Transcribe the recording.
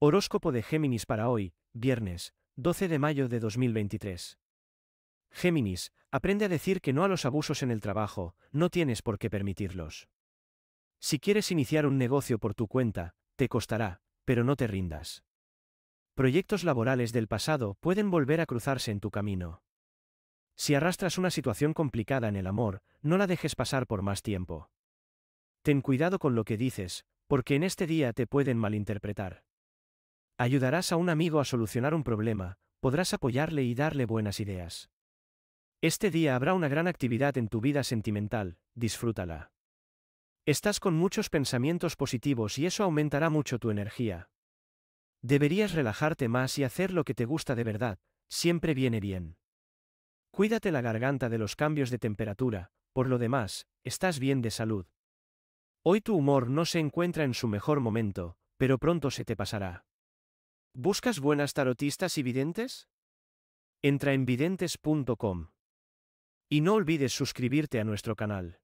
Horóscopo de Géminis para hoy, viernes, 12 de mayo de 2023. Géminis, aprende a decir que no a los abusos en el trabajo, no tienes por qué permitirlos. Si quieres iniciar un negocio por tu cuenta, te costará, pero no te rindas. Proyectos laborales del pasado pueden volver a cruzarse en tu camino. Si arrastras una situación complicada en el amor, no la dejes pasar por más tiempo. Ten cuidado con lo que dices, porque en este día te pueden malinterpretar. Ayudarás a un amigo a solucionar un problema, podrás apoyarle y darle buenas ideas. Este día habrá una gran actividad en tu vida sentimental, disfrútala. Estás con muchos pensamientos positivos y eso aumentará mucho tu energía. Deberías relajarte más y hacer lo que te gusta de verdad, siempre viene bien. Cuídate la garganta de los cambios de temperatura, por lo demás, estás bien de salud. Hoy tu humor no se encuentra en su mejor momento, pero pronto se te pasará. ¿Buscas buenas tarotistas y videntes? Entra en videntes.com. Y no olvides suscribirte a nuestro canal.